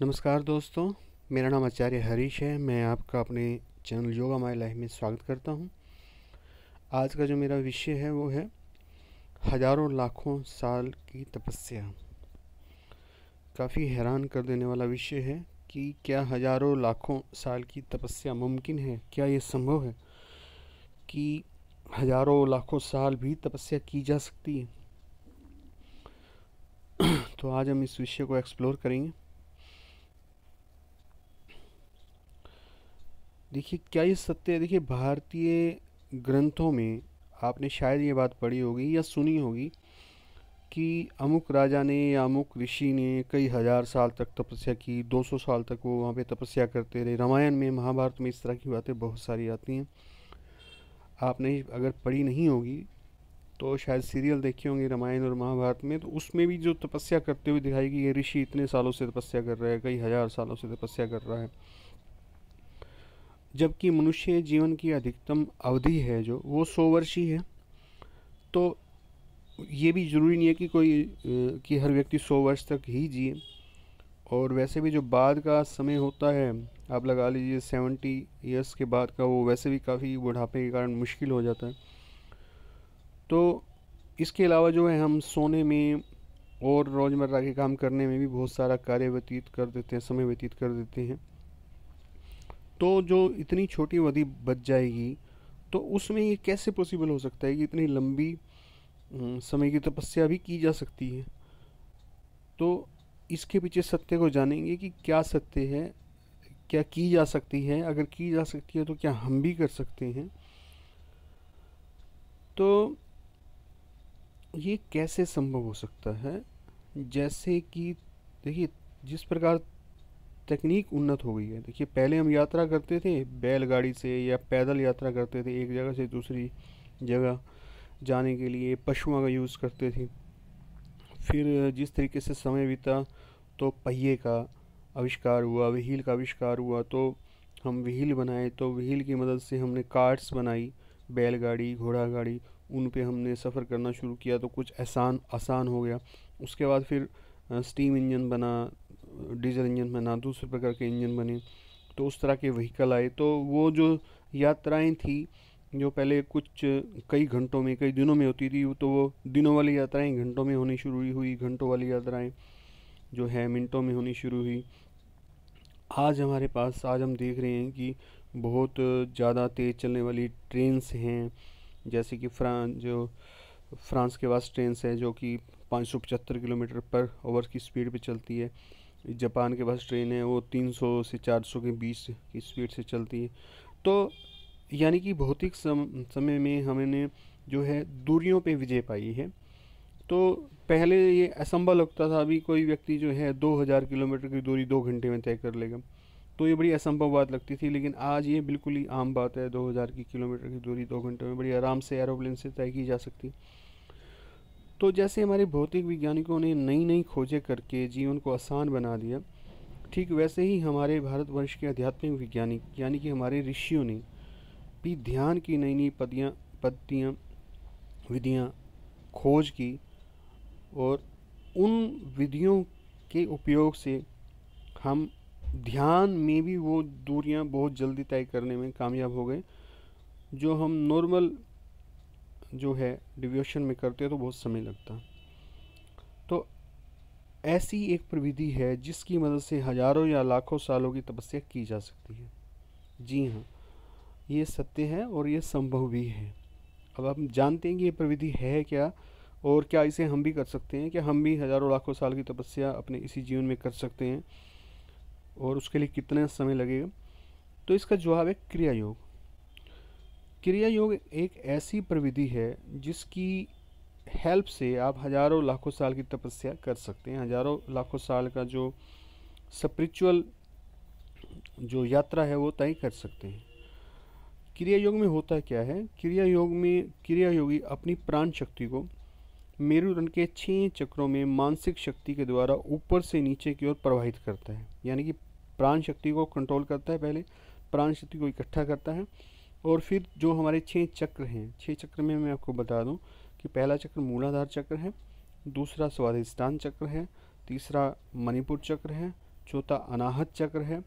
नमस्कार दोस्तों मेरा नाम आचार्य हरीश है मैं आपका अपने चैनल योगा माई लाइफ में स्वागत करता हूं। आज का जो मेरा विषय है वो है हजारों लाखों साल की तपस्या काफ़ी हैरान कर देने वाला विषय है कि क्या हजारों लाखों साल की तपस्या मुमकिन है क्या ये संभव है कि हजारों लाखों साल भी तपस्या की जा सकती है तो आज हम इस विषय को एक्सप्लोर करेंगे देखिए क्या ये सत्य है देखिए भारतीय ग्रंथों में आपने शायद ये बात पढ़ी होगी या सुनी होगी कि अमुक राजा ने या अमुक ऋषि ने कई हज़ार साल तक तपस्या की 200 साल तक वो वहाँ पे तपस्या करते रहे रामायण में महाभारत में इस तरह की बातें बहुत सारी आती हैं आपने अगर पढ़ी नहीं होगी तो शायद सीरियल देखे होंगे रामायण और महाभारत में तो उसमें भी जो तपस्या करते हुए दिखाई गई ये ऋषि इतने सालों से तपस्या कर रहा है कई हज़ार सालों से तपस्या कर रहा है जबकि मनुष्य जीवन की अधिकतम अवधि है जो वो सौ वर्ष ही है तो ये भी ज़रूरी नहीं है कि कोई कि हर व्यक्ति सौ वर्ष तक ही जिए और वैसे भी जो बाद का समय होता है आप लगा लीजिए सेवेंटी ईयर्स के बाद का वो वैसे भी काफ़ी बुढ़ापे के कारण मुश्किल हो जाता है तो इसके अलावा जो है हम सोने में और रोज़मर्रा के काम करने में भी बहुत सारा कार्य व्यतीत कर देते हैं समय व्यतीत कर देते हैं तो जो इतनी छोटी अवधि बच जाएगी तो उसमें ये कैसे पॉसिबल हो सकता है कि इतनी लंबी हम्म, समय की तपस्या भी की जा सकती है तो इसके पीछे सत्य को जानेंगे कि क्या सत्य है क्या की जा सकती है अगर की जा सकती है तो क्या हम भी कर सकते हैं तो ये कैसे संभव हो सकता है जैसे कि देखिए जिस प्रकार तकनीक उन्नत हो गई है देखिए पहले हम यात्रा करते थे बैलगाड़ी से या पैदल यात्रा करते थे एक जगह से दूसरी जगह जाने के लिए पशुओं का यूज़ करते थे फिर जिस तरीके से समय बीता तो पहिए का आविष्कार हुआ व्हील का आविष्कार हुआ तो हम व्हील बनाए तो व्हील की मदद से हमने कार्ट्स बनाई बैलगाड़ी घोड़ा गाड़ी उन पे हमने सफ़र करना शुरू किया तो कुछ आसान आसान हो गया उसके बाद फिर स्टीम इंजन बना डीजल इंजन बना दूसरे प्रकार के इंजन बने तो उस तरह के व्हीकल आए तो वो जो यात्राएं थी जो पहले कुछ कई घंटों में कई दिनों में होती थी तो वो दिनों वाली यात्राएं घंटों में होनी शुरू हुई घंटों वाली यात्राएं जो है मिनटों में होनी शुरू हुई आज हमारे पास आज हम देख रहे हैं कि बहुत ज़्यादा तेज़ चलने वाली ट्रेन्स हैं जैसे कि फ्रांस जो फ्रांस के पास ट्रेन्स है जो कि पाँच किलोमीटर पर आवर की स्पीड पर चलती है जापान के पास ट्रेन है वो 300 से 400 के बीच की स्पीड से चलती है तो यानी कि भौतिक सम, समय में हमने जो है दूरियों पे विजय पाई है तो पहले ये असंभव लगता था अभी कोई व्यक्ति जो है 2000 किलोमीटर की दूरी दो घंटे में तय कर लेगा तो ये बड़ी असंभव बात लगती थी लेकिन आज ये बिल्कुल ही आम बात है दो की किलोमीटर की दूरी दो घंटे में बड़ी आराम से एरोप्लेन से तय की जा सकती है तो जैसे हमारे भौतिक वैज्ञानिकों ने नई नई खोजें करके जीवन को आसान बना दिया ठीक वैसे ही हमारे भारतवर्ष के आध्यात्मिक वैज्ञानिक यानी कि हमारे ऋषियों ने भी ध्यान की नई नई पदियाँ पद्धतियाँ विधियाँ खोज की और उन विधियों के उपयोग से हम ध्यान में भी वो दूरियां बहुत जल्दी तय करने में कामयाब हो गए जो हम नॉर्मल जो है डिवोशन में करते हैं तो बहुत समय लगता तो ऐसी एक प्रविधि है जिसकी मदद से हजारों या लाखों सालों की तपस्या की जा सकती है जी हाँ ये सत्य है और ये संभव भी है अब हम जानते हैं कि ये प्रविधि है क्या और क्या इसे हम भी कर सकते हैं क्या हम भी हज़ारों लाखों साल की तपस्या अपने इसी जीवन में कर सकते हैं और उसके लिए कितना समय लगेगा तो इसका जवाब है क्रिया योग क्रिया योग एक ऐसी प्रविधि है जिसकी हेल्प से आप हजारों लाखों साल की तपस्या कर सकते हैं हजारों लाखों साल का जो स्पिरिचुअल जो यात्रा है वो तय कर सकते हैं क्रिया योग में होता क्या है क्रिया योग में क्रिया योगी अपनी प्राण शक्ति को मेरुदंड के छह चक्रों में मानसिक शक्ति के द्वारा ऊपर से नीचे की ओर प्रवाहित करता है यानी कि प्राण शक्ति को कंट्रोल करता है पहले प्राण शक्ति को इकट्ठा करता है और फिर जो हमारे छः चक्र हैं छः चक्र में मैं आपको बता दूं कि पहला चक्र मूलाधार चक्र है दूसरा स्वाधिष्ठान चक्र है तीसरा मणिपुर चक्र है चौथा अनाहत चक्र है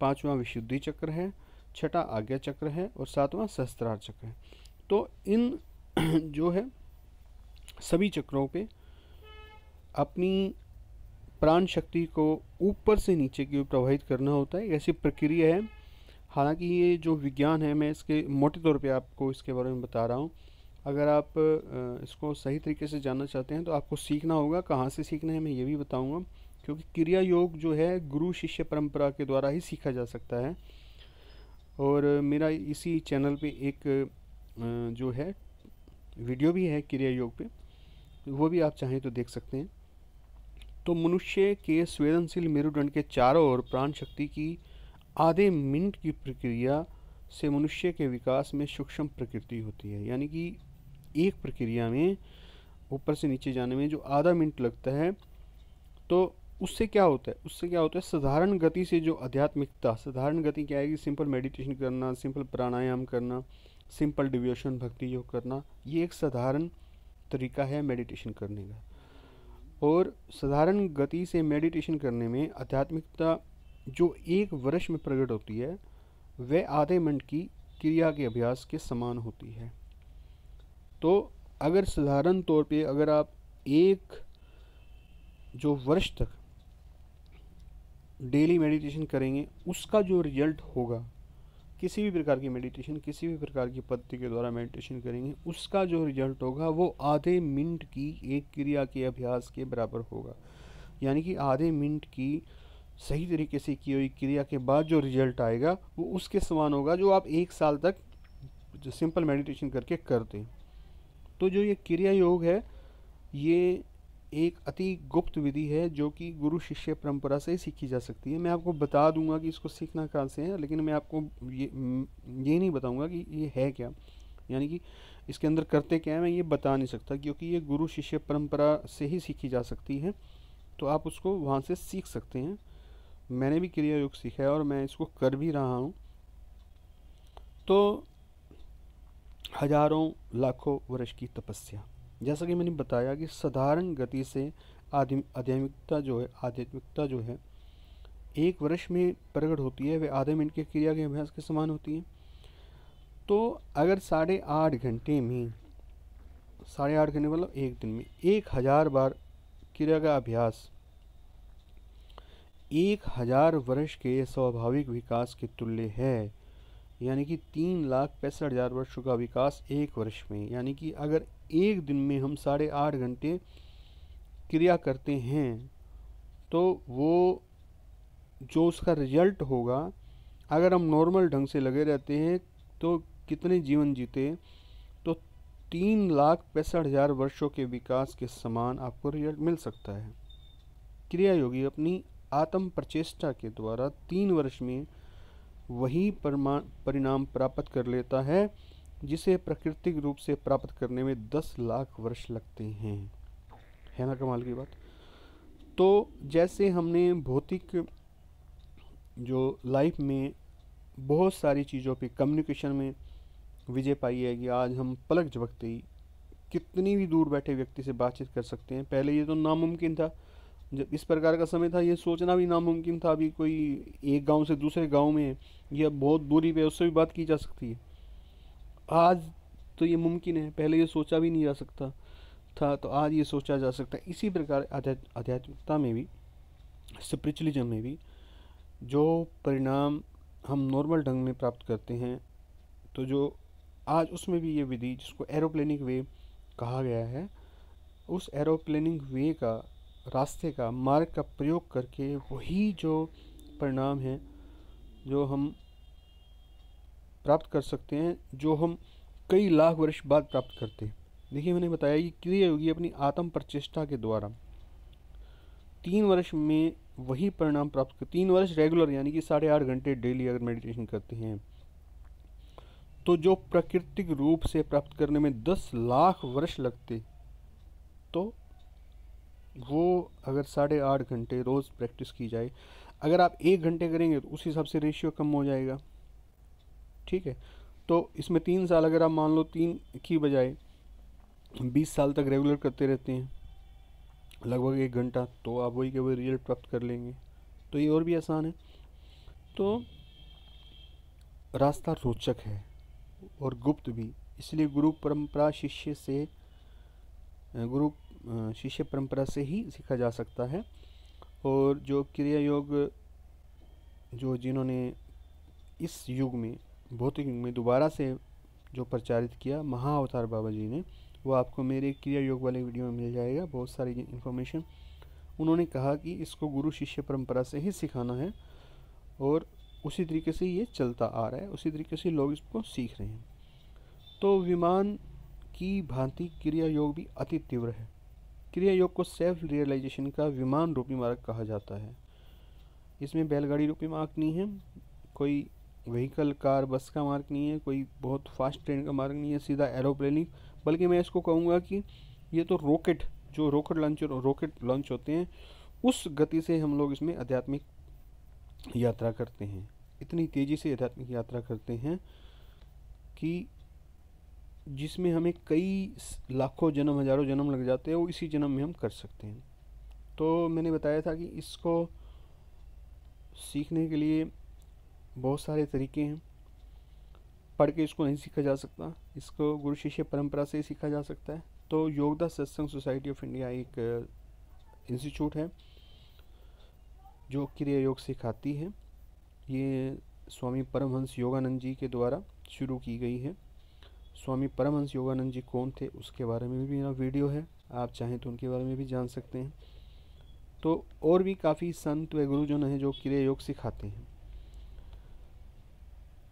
पांचवा विशुद्धि चक्र है छठा आज्ञा चक्र है और सातवां सहस्त्रार चक्र है तो इन जो है सभी चक्रों पे अपनी प्राण शक्ति को ऊपर से नीचे की ओर प्रवाहित करना होता है ऐसी प्रक्रिया है हालांकि ये जो विज्ञान है मैं इसके मोटे तौर पे आपको इसके बारे में बता रहा हूँ अगर आप इसको सही तरीके से जानना चाहते हैं तो आपको सीखना होगा कहाँ से सीखना है मैं ये भी बताऊँगा क्योंकि क्रिया योग जो है गुरु शिष्य परंपरा के द्वारा ही सीखा जा सकता है और मेरा इसी चैनल पे एक जो है वीडियो भी है क्रिया योग पे वो भी आप चाहें तो देख सकते हैं तो मनुष्य के संवेदनशील मेरुदंड के चारों ओर प्राण शक्ति की आधे मिनट की प्रक्रिया से मनुष्य के विकास में सूक्ष्म प्रकृति होती है यानी कि एक प्रक्रिया में ऊपर से नीचे जाने में जो आधा मिनट लगता है तो उससे क्या होता है उससे क्या होता है साधारण गति से जो आध्यात्मिकता साधारण गति क्या है कि सिंपल मेडिटेशन करना सिंपल प्राणायाम करना सिंपल डिव्योशन भक्ति योग करना ये एक साधारण तरीका है मेडिटेशन करने का और साधारण गति से मेडिटेशन करने में आध्यात्मिकता जो एक वर्ष में प्रकट होती है वह आधे मिनट की क्रिया के अभ्यास के समान होती है तो अगर साधारण तौर पे अगर आप एक जो वर्ष तक डेली मेडिटेशन करेंगे उसका जो रिजल्ट होगा किसी भी प्रकार की मेडिटेशन किसी भी प्रकार की पद्धति के द्वारा मेडिटेशन करेंगे उसका जो रिजल्ट होगा वो आधे मिनट की एक क्रिया के अभ्यास के बराबर होगा यानी कि आधे मिनट की सही तरीके से की हुई क्रिया के बाद जो रिजल्ट आएगा वो उसके समान होगा जो आप एक साल तक जो सिंपल मेडिटेशन करके करते हैं तो जो ये क्रिया योग है ये एक अति गुप्त विधि है जो कि गुरु शिष्य परंपरा से ही सीखी जा सकती है मैं आपको बता दूंगा कि इसको सीखना कहाँ से है लेकिन मैं आपको ये ये नहीं बताऊंगा कि ये है क्या यानी कि इसके अंदर करते क्या है मैं ये बता नहीं सकता क्योंकि ये गुरु शिष्य परंपरा से ही सीखी जा सकती है तो आप उसको वहाँ से सीख सकते हैं मैंने भी क्रिया योग सीखा है और मैं इसको कर भी रहा हूँ तो हजारों लाखों वर्ष की तपस्या जैसा कि मैंने बताया कि साधारण गति से आधि आध्यात्मिकता जो है आध्यात्मिकता जो है एक वर्ष में प्रकट होती है वह आधे मिनट के क्रिया के अभ्यास के समान होती है तो अगर साढ़े आठ घंटे में साढ़े आठ घंटे मतलब एक दिन में एक हज़ार बार क्रिया का अभ्यास एक हज़ार वर्ष के स्वाभाविक विकास के तुल्य है यानी कि तीन लाख पैंसठ हज़ार वर्षों का विकास एक वर्ष में यानी कि अगर एक दिन में हम साढ़े आठ घंटे क्रिया करते हैं तो वो जो उसका रिजल्ट होगा अगर हम नॉर्मल ढंग से लगे रहते हैं तो कितने जीवन जीते तो तीन लाख पैंसठ हज़ार वर्षों के विकास के समान आपको रिजल्ट मिल सकता है क्रिया योगी अपनी आत्म प्रचेष्टा के द्वारा तीन वर्ष में वही परिणाम प्राप्त कर लेता है जिसे प्राकृतिक रूप से प्राप्त करने में दस लाख वर्ष लगते हैं है ना कमाल की बात तो जैसे हमने भौतिक जो लाइफ में बहुत सारी चीज़ों पे कम्युनिकेशन में विजय पाई है कि आज हम पलक झपकते ही कितनी भी दूर बैठे व्यक्ति से बातचीत कर सकते हैं पहले ये तो नामुमकिन था जब इस प्रकार का समय था ये सोचना भी नामुमकिन था अभी कोई एक गांव से दूसरे गांव में या बहुत दूरी पे उससे भी बात की जा सकती है आज तो ये मुमकिन है पहले ये सोचा भी नहीं जा सकता था तो आज ये सोचा जा सकता है इसी प्रकार आध्यात्मिकता में भी स्परिचुअलिज्म में भी जो परिणाम हम नॉर्मल ढंग में प्राप्त करते हैं तो जो आज उसमें भी ये विधि जिसको एरोप्लेनिक वे कहा गया है उस एरोप्लेनिक वे का रास्ते का मार्ग का प्रयोग करके वही जो परिणाम है जो हम प्राप्त कर सकते हैं जो हम कई लाख वर्ष बाद प्राप्त करते हैं देखिए मैंने बताया कि क्रिया योगी अपनी आत्म प्रचेष्टा के द्वारा तीन वर्ष में वही परिणाम प्राप्त कर तीन वर्ष रेगुलर यानी कि साढ़े आठ घंटे डेली अगर मेडिटेशन करते हैं तो जो प्राकृतिक रूप से प्राप्त करने में दस लाख वर्ष लगते तो वो अगर साढ़े आठ घंटे रोज़ प्रैक्टिस की जाए अगर आप एक घंटे करेंगे तो उस हिसाब से रेशियो कम हो जाएगा ठीक है तो इसमें तीन साल अगर आप मान लो तीन की बजाय बीस साल तक रेगुलर करते रहते हैं लगभग एक घंटा तो आप वही के वही रिजल्ट प्राप्त कर लेंगे तो ये और भी आसान है तो रास्ता रोचक है और गुप्त भी इसलिए गुरु परंपरा शिष्य से गुरु शिष्य परंपरा से ही सीखा जा सकता है और जो क्रिया योग जो जिन्होंने इस युग में भौतिक युग में दोबारा से जो प्रचारित किया महाअवतार बाबा जी ने वो आपको मेरे क्रिया योग वाले वीडियो में मिल जाएगा बहुत सारी इन्फॉर्मेशन उन्होंने कहा कि इसको गुरु शिष्य परंपरा से ही सिखाना है और उसी तरीके से ये चलता आ रहा है उसी तरीके से लोग इसको सीख रहे हैं तो विमान की भांति क्रिया योग भी अति तीव्र है क्रिया योग को सेल्फ रियलाइजेशन का विमान रूपी मार्ग कहा जाता है इसमें बैलगाड़ी रूपी मार्ग नहीं है कोई व्हीकल कार बस का मार्ग नहीं है कोई बहुत फास्ट ट्रेन का मार्ग नहीं है सीधा एरोप्लेनिक बल्कि मैं इसको कहूँगा कि ये तो रॉकेट जो रॉकेट लॉन्चर रॉकेट लॉन्च होते हैं उस गति से हम लोग इसमें आध्यात्मिक यात्रा करते हैं इतनी तेज़ी से आध्यात्मिक यात्रा करते हैं कि जिसमें हमें कई लाखों जन्म हज़ारों जन्म लग जाते हैं वो इसी जन्म में हम कर सकते हैं तो मैंने बताया था कि इसको सीखने के लिए बहुत सारे तरीके हैं पढ़ के इसको नहीं सीखा जा सकता इसको गुरु शिष्य परंपरा से ही सीखा जा सकता है तो Yogoda Satsanga society of India एक इंस्टीट्यूट है जो क्रिया योग सिखाती है ये स्वामी परमहंस योगानंद जी के द्वारा शुरू की गई है स्वामी परमहंस योगानंद जी कौन थे उसके बारे में भी मेरा वीडियो है आप चाहें तो उनके बारे में भी जान सकते हैं तो और भी काफ़ी संत व गुरुजन हैं जो क्रिया योग सिखाते हैं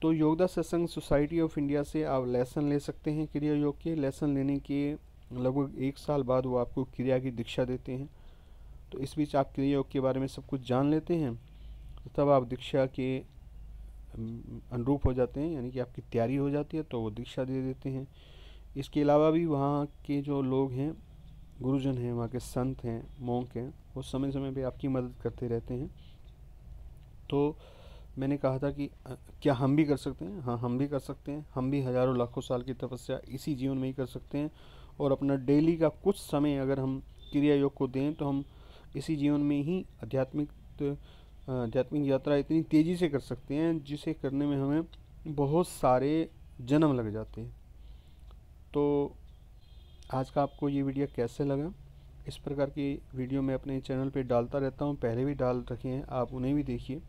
तो Yogoda Satsanga society of India से आप लेसन ले सकते हैं क्रिया योग के लेसन लेने के लगभग एक साल बाद वो आपको क्रिया की दीक्षा देते हैं तो इस बीच आप क्रिया योग के बारे में सब कुछ जान लेते हैं तब आप दीक्षा के अनुरूप हो जाते हैं यानी कि आपकी तैयारी हो जाती है तो वो दीक्षा दे देते हैं इसके अलावा भी वहाँ के जो लोग हैं गुरुजन हैं वहाँ के संत हैं मोंक हैं वो समय समय पे आपकी मदद करते रहते हैं तो मैंने कहा था कि क्या हम भी कर सकते हैं हाँ हम भी कर सकते हैं हम भी हज़ारों लाखों साल की तपस्या इसी जीवन में ही कर सकते हैं और अपना डेली का कुछ समय अगर हम क्रिया योग को दें तो हम इसी जीवन में ही आध्यात्मिक हाँ, आध्यात्मिक यात्रा इतनी तेज़ी से कर सकते हैं जिसे करने में हमें बहुत सारे जन्म लग जाते हैं तो आज का आपको ये वीडियो कैसे लगा इस प्रकार की वीडियो मैं अपने चैनल पे डालता रहता हूँ पहले भी डाल रखे हैं आप उन्हें भी देखिए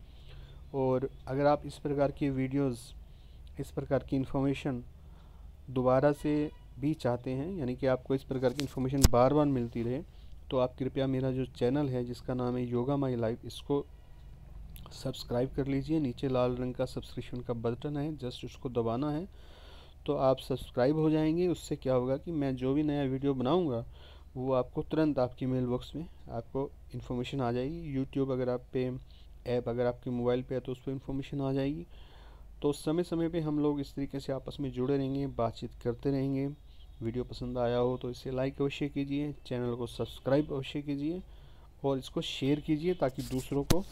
और अगर आप इस प्रकार की वीडियोस इस प्रकार की इन्फॉर्मेशन दोबारा से भी चाहते हैं यानी कि आपको इस प्रकार की इन्फॉर्मेशन बार बार मिलती रहे तो आप कृपया मेरा जो चैनल है जिसका नाम है योगा माई लाइफ इसको सब्सक्राइब कर लीजिए नीचे लाल रंग का सब्सक्रिप्शन का बटन है जस्ट उसको दबाना है तो आप सब्सक्राइब हो जाएंगे उससे क्या होगा कि मैं जो भी नया वीडियो बनाऊँगा वो आपको तुरंत आपकी मेल बॉक्स में आपको इन्फॉर्मेशन आ जाएगी यूट्यूब अगर आप पे ऐप अगर आपके मोबाइल पे है तो उस पर इन्फॉर्मेशन आ जाएगी तो समय समय पे हम लोग इस तरीके से आपस में जुड़े रहेंगे बातचीत करते रहेंगे वीडियो पसंद आया हो तो इसे लाइक अवश्य कीजिए चैनल को सब्सक्राइब अवश्य कीजिए और इसको शेयर कीजिए ताकि दूसरों को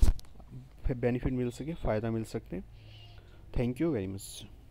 बेनिफिट मिल सके फ़ायदा मिल सकते हैं थैंक यू वेरी मच